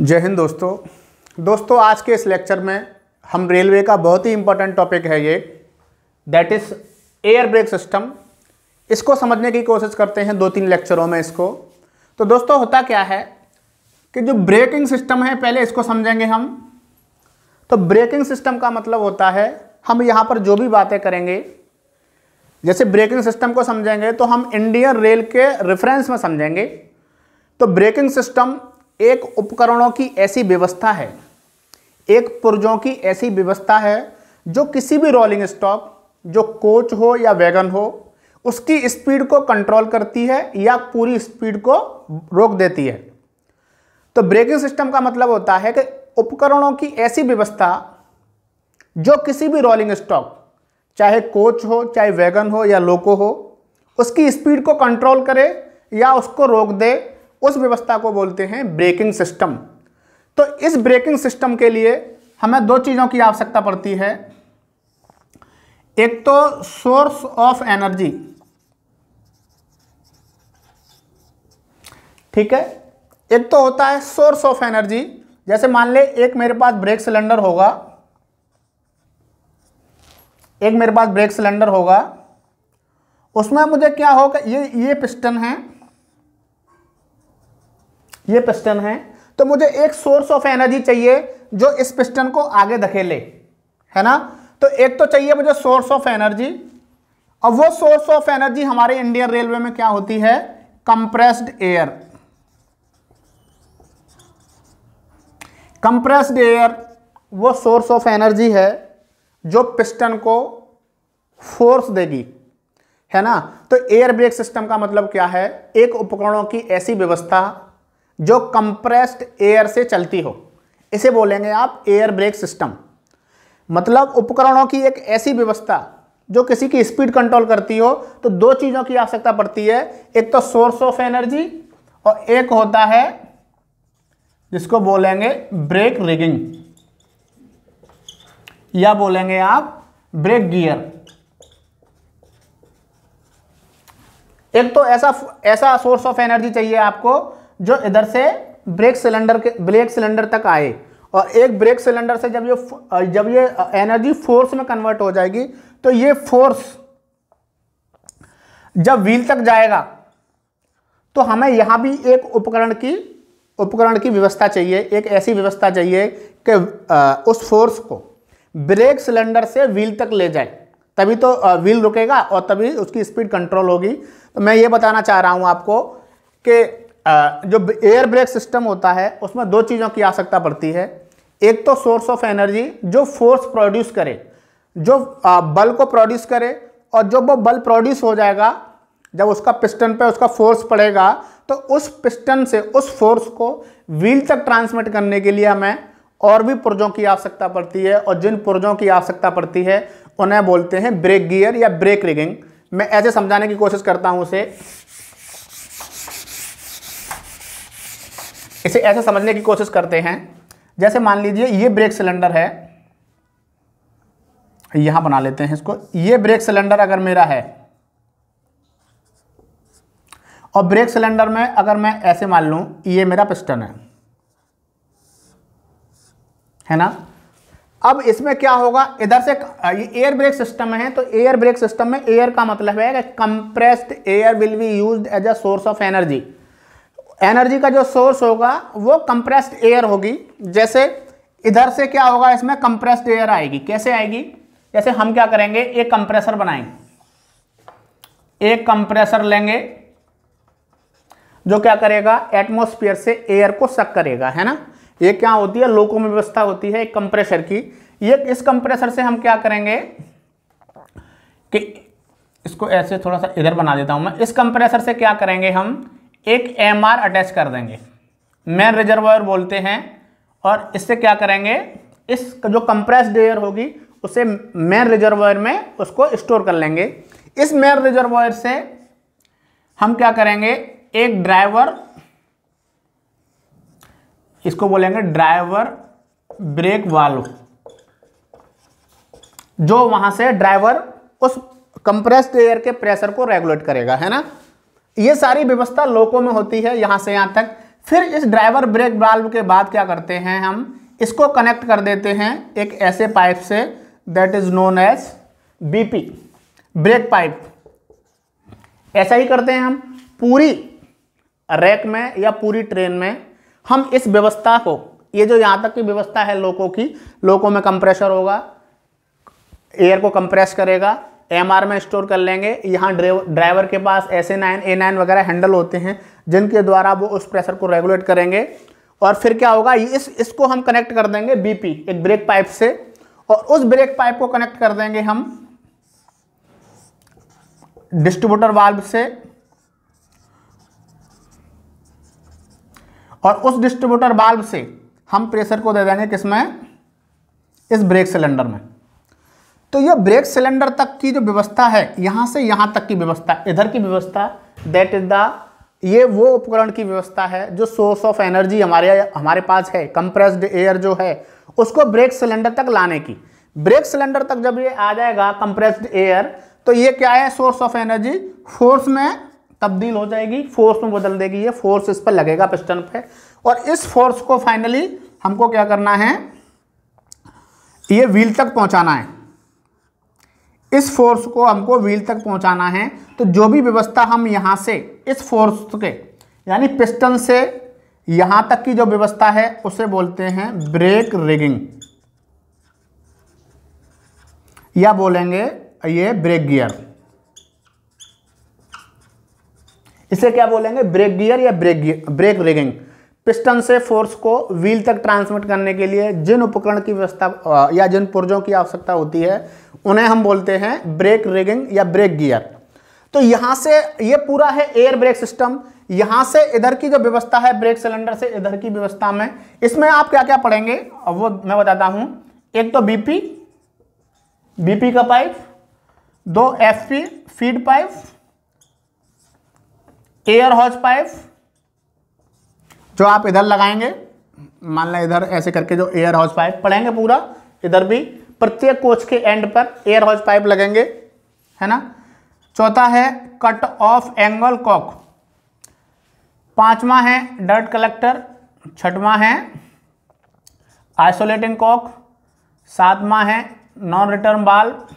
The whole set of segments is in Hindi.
जय हिंद दोस्तों दोस्तों आज के इस लेक्चर में हम रेलवे का बहुत ही इम्पोर्टेंट टॉपिक है ये that is air brake system इसको समझने की कोशिश करते हैं दो तीन लेक्चरों में इसको तो दोस्तों होता क्या है कि जो ब्रेकिंग सिस्टम है पहले इसको समझेंगे हम तो ब्रेकिंग सिस्टम का मतलब होता है हम यहाँ पर जो भी बातें करेंगे जैसे ब्रेकिंग सिस्टम को समझेंगे तो हम इंडियन रेल के रेफरेंस में समझेंगे तो ब्रेकिंग सिस्टम एक उपकरणों की ऐसी व्यवस्था है एक पुर्जों की ऐसी व्यवस्था है जो किसी भी रोलिंग स्टॉक जो कोच हो या वैगन हो उसकी स्पीड को कंट्रोल करती है या पूरी स्पीड को रोक देती है तो ब्रेकिंग सिस्टम का मतलब होता है कि उपकरणों की ऐसी व्यवस्था जो किसी भी रोलिंग स्टॉक चाहे कोच हो चाहे वैगन हो या लोको हो उसकी स्पीड को कंट्रोल करे या उसको रोक दे उस व्यवस्था को बोलते हैं ब्रेकिंग सिस्टम तो इस ब्रेकिंग सिस्टम के लिए हमें दो चीज़ों की आवश्यकता पड़ती है एक तो सोर्स ऑफ एनर्जी ठीक है एक तो होता है सोर्स ऑफ एनर्जी जैसे मान ले एक मेरे पास ब्रेक सिलेंडर होगा एक मेरे पास ब्रेक सिलेंडर होगा उसमें मुझे क्या होगा ये ये पिस्टन है ये पिस्टन है तो मुझे एक सोर्स ऑफ एनर्जी चाहिए जो इस पिस्टन को आगे धकेले है ना तो एक तो चाहिए मुझे सोर्स ऑफ एनर्जी और वो सोर्स ऑफ एनर्जी हमारे इंडियन रेलवे में क्या होती है कंप्रेस्ड एयर कंप्रेस्ड एयर वो सोर्स ऑफ एनर्जी है जो पिस्टन को फोर्स देगी है ना तो एयर ब्रेक सिस्टम का मतलब क्या है एक उपकरणों की ऐसी व्यवस्था जो कंप्रेस्ड एयर से चलती हो इसे बोलेंगे आप एयर ब्रेक सिस्टम मतलब उपकरणों की एक ऐसी व्यवस्था जो किसी की स्पीड कंट्रोल करती हो तो दो चीज़ों की आवश्यकता पड़ती है एक तो सोर्स ऑफ एनर्जी और एक होता है जिसको बोलेंगे ब्रेक रिगिंग या बोलेंगे आप ब्रेक गियर एक तो ऐसा ऐसा सोर्स ऑफ एनर्जी चाहिए आपको जो इधर से ब्रेक सिलेंडर के ब्रेक सिलेंडर तक आए और एक ब्रेक सिलेंडर से जब ये जब ये एनर्जी फोर्स में कन्वर्ट हो जाएगी तो ये फोर्स जब व्हील तक जाएगा तो हमें यहाँ भी एक उपकरण की उपकरण की व्यवस्था चाहिए एक ऐसी व्यवस्था चाहिए कि उस फोर्स को ब्रेक सिलेंडर से व्हील तक ले जाए तभी तो व्हील रुकेगा और तभी उसकी स्पीड कंट्रोल होगी तो मैं ये बताना चाह रहा हूँ आपको कि जो एयर ब्रेक सिस्टम होता है उसमें दो चीज़ों की आवश्यकता पड़ती है एक तो सोर्स ऑफ एनर्जी जो फोर्स प्रोड्यूस करे जो बल को प्रोड्यूस करे और जब वो बल प्रोड्यूस हो जाएगा जब उसका पिस्टन पे उसका फोर्स पड़ेगा तो उस पिस्टन से उस फोर्स को व्हील तक ट्रांसमिट करने के लिए हमें और भी पुर्जों की आवश्यकता पड़ती है और जिन पुर्जों की आवश्यकता पड़ती है उन्हें बोलते हैं ब्रेक गियर या ब्रेक रिगिंग मैं ऐसे समझाने की कोशिश करता हूँ उसे इसे ऐसे समझने की कोशिश करते हैं जैसे मान लीजिए ये ब्रेक सिलेंडर है यहां बना लेते हैं इसको ये ब्रेक सिलेंडर अगर मेरा है और ब्रेक सिलेंडर में अगर मैं ऐसे मान लू ये मेरा पिस्टन है है ना अब इसमें क्या होगा इधर से ये एयर ब्रेक सिस्टम है तो एयर ब्रेक सिस्टम में एयर का मतलब है कि compressed air will be used as a source of energy energy का जो सोर्स होगा वो कंप्रेस्ड एयर होगी जैसे इधर से क्या होगा इसमें कंप्रेस्ड एयर आएगी कैसे आएगी जैसे हम क्या करेंगे एक कंप्रेसर बनाएंगे एक कंप्रेसर लेंगे जो क्या करेगा एटमोस्फियर से एयर को सक करेगा है ना ये क्या होती है लोको में व्यवस्था होती है एक कंप्रेसर की ये इस कंप्रेसर से हम क्या करेंगे कि इसको ऐसे थोड़ा सा इधर बना देता हूं मैं इस कंप्रेसर से क्या करेंगे हम एक एम आर अटैच कर देंगे मेन रिजर्वायर बोलते हैं और इससे क्या करेंगे इस जो कंप्रेस्ड एयर होगी उसे मेन रिजर्वायर में उसको स्टोर कर लेंगे इस मेन रिजर्वायर से हम क्या करेंगे एक ड्राइवर इसको बोलेंगे ड्राइवर ब्रेक वाल्व जो वहां से ड्राइवर उस कंप्रेस्ड एयर के प्रेशर को रेगुलेट करेगा है ना ये सारी व्यवस्था लोको में होती है यहाँ से यहाँ तक फिर इस ड्राइवर ब्रेक बाल्ब के बाद क्या करते हैं हम इसको कनेक्ट कर देते हैं एक ऐसे पाइप से that is known as BP brake pipe ऐसा ही करते हैं हम पूरी रैक में या पूरी ट्रेन में हम इस व्यवस्था को ये जो यहाँ तक की व्यवस्था है लोको की लोको में कंप्रेशर होगा एयर को कंप्रेस करेगा एम में स्टोर कर लेंगे यहाँ ड्राइवर के पास S A nine A nine वगैरह हैंडल होते हैं जिनके द्वारा वो उस प्रेशर को रेगुलेट करेंगे और फिर क्या होगा इस इसको हम कनेक्ट कर देंगे बीपी एक ब्रेक पाइप से और उस ब्रेक पाइप को कनेक्ट कर देंगे हम डिस्ट्रीब्यूटर वाल्व से और उस डिस्ट्रीब्यूटर वाल्व से हम प्रेशर को दे देंगे किसमें इस ब्रेक सिलेंडर में तो ये ब्रेक सिलेंडर तक की जो व्यवस्था है यहाँ से यहाँ तक की व्यवस्था इधर की व्यवस्था दैट इज द ये वो उपकरण की व्यवस्था है जो सोर्स ऑफ एनर्जी हमारे हमारे पास है कंप्रेस्ड एयर जो है उसको ब्रेक सिलेंडर तक लाने की ब्रेक सिलेंडर तक जब ये आ जाएगा कंप्रेस्ड एयर तो ये क्या है सोर्स ऑफ एनर्जी फोर्स में तब्दील हो जाएगी फोर्स में बदल देगी ये फोर्स इस पर लगेगा पिस्टन पे और इस फोर्स को फाइनली हमको क्या करना है ये व्हील तक पहुंचाना है इस फोर्स को हमको व्हील तक पहुंचाना है तो जो भी व्यवस्था हम यहां से इस फोर्स के यानी पिस्टन से यहां तक की जो व्यवस्था है उसे बोलते हैं ब्रेक रिगिंग या बोलेंगे ये ब्रेक गियर इसे क्या बोलेंगे ब्रेक गियर या ब्रेक ब्रेक रिगिंग पिस्टन से फोर्स को व्हील तक ट्रांसमिट करने के लिए जिन उपकरण की व्यवस्था या जिन पुर्जों की आवश्यकता होती है उन्हें हम बोलते हैं ब्रेक रेगिंग या ब्रेक गियर तो यहाँ से ये पूरा है एयर ब्रेक सिस्टम यहाँ से इधर की जो व्यवस्था है ब्रेक सिलेंडर से इधर की व्यवस्था में इसमें आप क्या क्या पढ़ेंगे वो मैं बताता हूँ एक तो बीपी बीपी का पाइप दो FP feed pipe air hose pipe जो आप इधर लगाएंगे मान लें इधर ऐसे करके जो एयर हाउस पाइप पढ़ेंगे पूरा इधर भी प्रत्येक कोच के एंड पर एयर हाउस पाइप लगेंगे है ना चौथा है कट ऑफ एंगल कॉक पांचवा है डर्ट कलेक्टर छठवा है आइसोलेटिंग कॉक सातवा है नॉन रिटर्न बाल्ब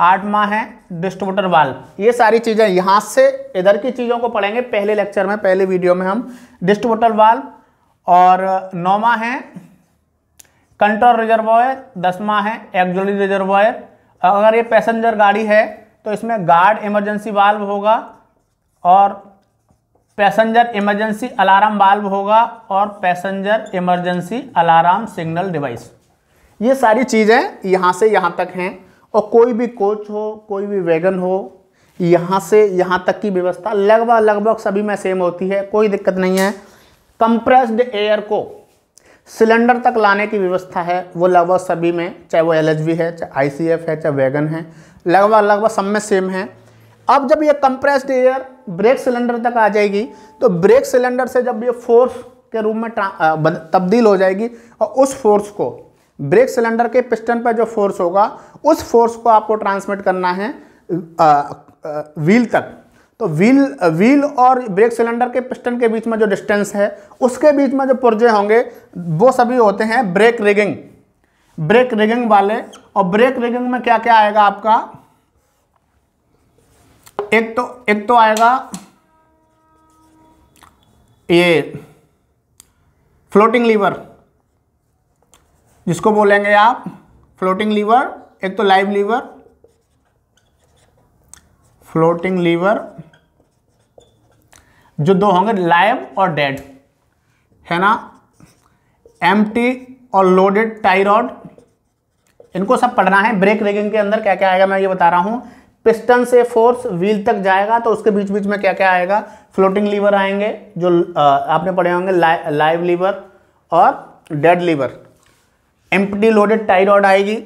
माह है डिस्ट्रीब्यूटर वाल्व ये सारी चीज़ें यहाँ से इधर की चीज़ों को पढ़ेंगे पहले लेक्चर में पहले वीडियो में हम डिस्ट्रीब्यूटर वाल्व और नौवा है कंट्रोल रिजर्वायर दसवा है एक्जोली रिजर्वायर अगर ये पैसेंजर गाड़ी है तो इसमें गार्ड इमरजेंसी वाल्व होगा और पैसेंजर इमरजेंसी अलार्म वाल्व होगा और passenger emergency alarm signal device ये सारी चीज़ें यहाँ से यहाँ तक हैं और कोई भी कोच हो कोई भी वैगन हो यहाँ से यहाँ तक की व्यवस्था लगभग लगभग सभी में सेम होती है कोई दिक्कत नहीं है कंप्रेस्ड एयर को सिलेंडर तक लाने की व्यवस्था है वो लगभग सभी में चाहे वो एल है चाहे आई है चाहे वैगन है लगभग लगभग सब में सेम है अब जब ये कंप्रेस्ड एयर ब्रेक सिलेंडर तक आ जाएगी तो ब्रेक सिलेंडर से जब ये फोर्स के रूप में तब्दील हो जाएगी और उस फोर्स को ब्रेक सिलेंडर के पिस्टन पर जो फोर्स होगा उस फोर्स को आपको ट्रांसमिट करना है आ, आ, व्हील तक तो व्हील व्हील और ब्रेक सिलेंडर के पिस्टन के बीच में जो डिस्टेंस है उसके बीच में जो पुर्जे होंगे वो सभी होते हैं ब्रेक रिगिंग ब्रेक रिगिंग वाले और ब्रेक रिगिंग में क्या क्या आएगा आपका एक तो एक तो आएगा ये फ्लोटिंग लीवर जिसको बोलेंगे आप फ्लोटिंग लीवर एक तो लाइव लीवर फ्लोटिंग लीवर जो दो होंगे लाइव और डेड है ना एम और लोडेड टाइरॉड इनको सब पढ़ना है ब्रेक रेगिंग के अंदर क्या क्या आएगा मैं ये बता रहा हूं पिस्टन से फोर्स व्हील तक जाएगा तो उसके बीच बीच में क्या क्या आएगा फ्लोटिंग लीवर आएंगे जो आपने पढ़े होंगे लाइव लीवर और dead lever empty loaded tie rod आएगी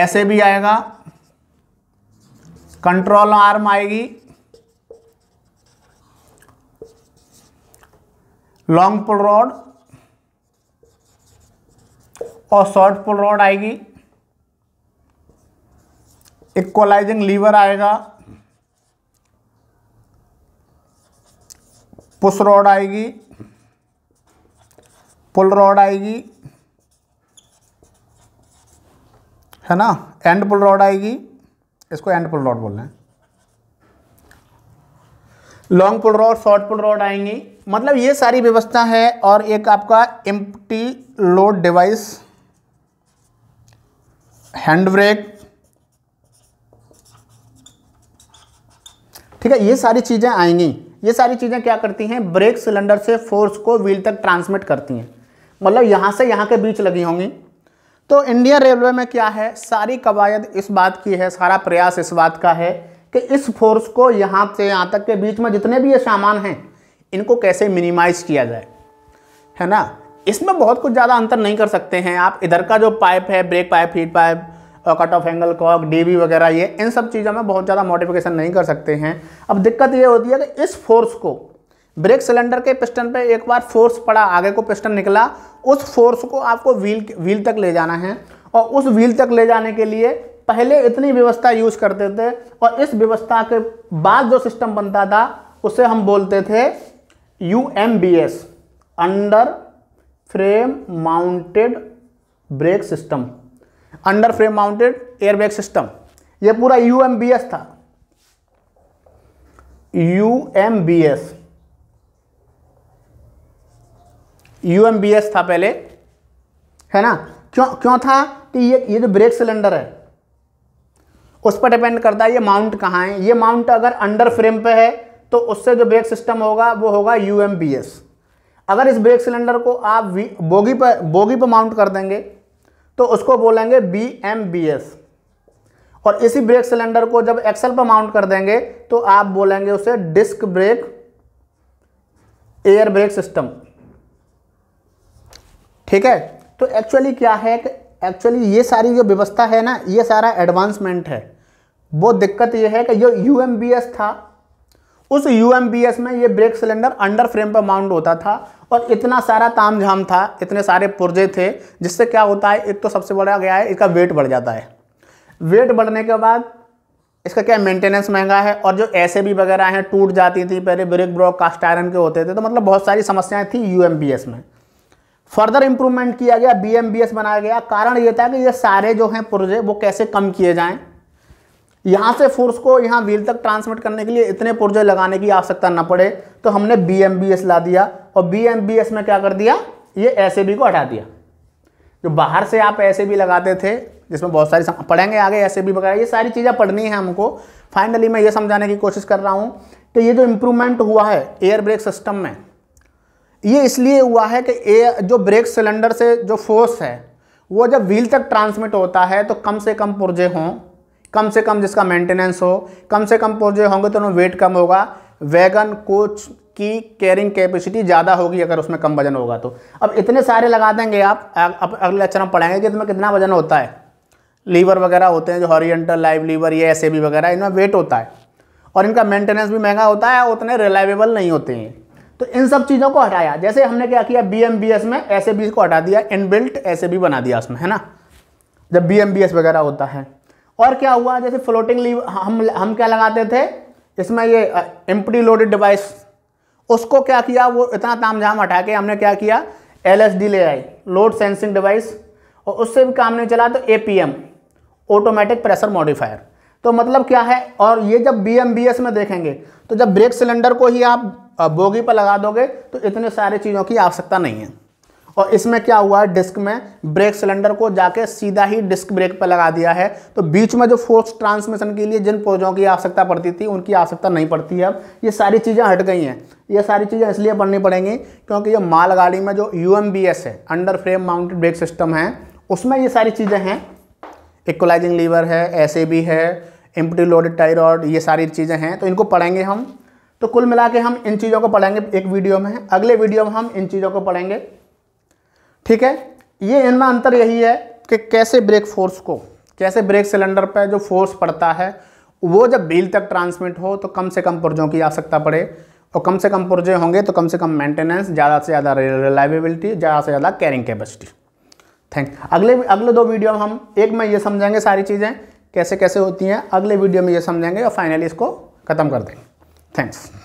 ऐसे भी आएगा कंट्रोल आर्म आएगी लॉन्ग पुल रॉड और शॉर्ट पुल रॉड आएगी इक्वलाइजिंग लीवर आएगा पुश रॉड आएगी पुल रॉड आएगी है ना एंड पुल रॉड आएगी इसको एंड पुल रॉड बोल रहे हैं long pull rod short pull rod आएंगी मतलब ये सारी व्यवस्था है और एक आपका empty load device hand brake ठीक है ये सारी चीज़ें आएंगी ये सारी चीज़ें क्या करती हैं ब्रेक सिलेंडर से फोर्स को व्हील तक ट्रांसमिट करती हैं मतलब यहाँ से यहाँ के बीच लगी होंगी तो इंडियन रेलवे में क्या है सारी कवायद इस बात की है सारा प्रयास इस बात का है कि इस फोर्स को यहाँ से यहाँ तक के बीच में जितने भी ये सामान हैं इनको कैसे मिनिमाइज किया जाए है ना इसमें बहुत कुछ ज़्यादा अंतर नहीं कर सकते हैं आप इधर का जो पाइप है brake pipe heat pipe cut off angle cock DB वगैरह ये इन सब चीज़ों में बहुत ज़्यादा मॉडिफिकेशन नहीं कर सकते हैं अब दिक्कत ये होती है कि इस फोर्स को ब्रेक सिलेंडर के पिस्टन पे एक बार फोर्स पड़ा आगे को पिस्टन निकला उस फोर्स को आपको व्हील व्हील तक ले जाना है और उस व्हील तक ले जाने के लिए पहले इतनी व्यवस्था यूज करते थे और इस व्यवस्था के बाद जो सिस्टम बनता था उसे हम बोलते थे U M B S under frame mounted brake system under frame mounted air brake system यह पूरा यू एम बी एस था U M B S U था पहले है ना क्यों क्यों था कि ये ये जो ब्रेक सिलेंडर है उस पर डिपेंड करता है ये माउंट कहाँ है ये माउंट अगर अंडर फ्रेम पे है तो उससे जो ब्रेक सिस्टम होगा वो होगा यू अगर इस ब्रेक सिलेंडर को आप बोगी पर बोगी पर माउंट कर देंगे तो उसको बोलेंगे बी एम बी एस और इसी ब्रेक सिलेंडर को जब एक्सल पर माउंट कर देंगे तो आप बोलेंगे उसे disc brake air brake system ठीक है तो एक्चुअली क्या है कि एक्चुअली ये सारी जो व्यवस्था है ना ये सारा एडवांसमेंट है वो दिक्कत ये है कि जो यू था उस यू में ये ब्रेक सिलेंडर अंडर फ्रेम पर माउंट होता था और इतना सारा तामझाम था इतने सारे पुर्जे थे जिससे क्या होता है एक तो सबसे बड़ा गया है इसका वेट बढ़ जाता है वेट बढ़ने के बाद इसका क्या मेंटेनेंस महंगा है और जो ऐसे भी वगैरह हैं टूट जाती थी पहले ब्रेक ब्रॉक कास्ट आयरन के होते थे तो मतलब बहुत सारी समस्याएं थी यू में फर्दर इंप्रूवमेंट किया गया बीएमबीएस बनाया गया कारण ये था कि ये सारे जो हैं पुर्जे वो कैसे कम किए जाएं यहाँ से फोर्स को यहाँ व्हील तक ट्रांसमिट करने के लिए इतने पुर्जे लगाने की आवश्यकता न पड़े तो हमने बीएमबीएस ला दिया और बीएमबीएस में क्या कर दिया ये ऐसे को हटा दिया जो बाहर से आप एसएबी लगाते थे जिसमें बहुत सारी पढ़ेंगे आगे एसएबी वगैरह ये सारी चीज़ें पढ़नी है हमको फाइनली मैं ये समझाने की कोशिश कर रहा हूँ कि ये जो इम्प्रूवमेंट हुआ है एयर ब्रेक सिस्टम में ये इसलिए हुआ है कि ए जो ब्रेक सिलेंडर से जो फोर्स है वो जब व्हील तक ट्रांसमिट होता है तो कम से कम पुर्जे हों कम से कम जिसका मेंटेनेंस हो कम से कम पुर्जे होंगे तो उनमें वेट कम होगा वैगन कोच की कैरिंग कैपेसिटी ज़्यादा होगी अगर उसमें कम वजन होगा तो अब इतने सारे लगा देंगे आप अब अगले अक्षर अच्छा हम पढ़ाएंगे कि इसमें कितना वजन होता है लीवर वगैरह होते हैं जो हॉरियंटल लाइव लीवर ये ऐसे भी वगैरह इनमें वेट होता है और इनका मेंटेनेंस भी महंगा होता है उतने रिलायबल नहीं होते हैं तो इन सब चीज़ों को हटाया जैसे हमने क्या किया बी एम बी एस में एस ए को हटा दिया इनबिल्ट एस ए बना दिया उसमें है ना जब बी एम बी एस वगैरह होता है और क्या हुआ जैसे फ्लोटिंग लीव हम हम क्या लगाते थे इसमें ये एम्प्टी लोडेड डिवाइस उसको क्या किया वो इतना ताम झाम हटा के हमने क्या किया एल एस डी ले आई लोड सेंसिंग डिवाइस और उससे भी काम नहीं चला तो A P M automatic pressure modifier तो मतलब क्या है और ये जब बी में देखेंगे तो जब ब्रेक सिलेंडर को ही आप बोगी पर लगा दोगे तो इतने सारे चीज़ों की आवश्यकता नहीं है और इसमें क्या हुआ है डिस्क में ब्रेक सिलेंडर को जाके सीधा ही डिस्क ब्रेक पर लगा दिया है तो बीच में जो फोर्स ट्रांसमिशन के लिए जिन पोजों की आवश्यकता पड़ती थी उनकी आवश्यकता नहीं पड़ती है अब ये सारी चीज़ें हट गई हैं ये सारी चीज़ें इसलिए पढ़नी पड़ेंगी क्योंकि ये मालगाड़ी में जो यू है under frame mounted brake system है उसमें ये सारी चीज़ें हैं इक्वलाइजिंग लीवर है ऐसे भी है एम्पटी लोडेड टायरॉड ये सारी चीज़ें हैं तो इनको पढ़ेंगे हम तो कुल मिला के हम इन चीज़ों को पढ़ेंगे एक वीडियो में अगले वीडियो में हम इन चीज़ों को पढ़ेंगे ठीक है ये इनमें अंतर यही है कि कैसे ब्रेक फोर्स को कैसे ब्रेक सिलेंडर पर जो फोर्स पड़ता है वो जब बिल तक ट्रांसमिट हो तो कम से कम पुर्जों की आवश्यकता पड़े और कम से कम पुर्जे होंगे तो कम से कम मेंटेनेंस ज़्यादा से ज़्यादा रिलायबिलिटी ज़्यादा से ज़्यादा कैरिंग कैपेसिटी थैंक अगले अगले दो वीडियो में हम एक में ये समझेंगे सारी चीज़ें कैसे कैसे होती हैं अगले वीडियो में ये समझेंगे और फाइनली इसको ख़त्म कर देंगे थैंक्स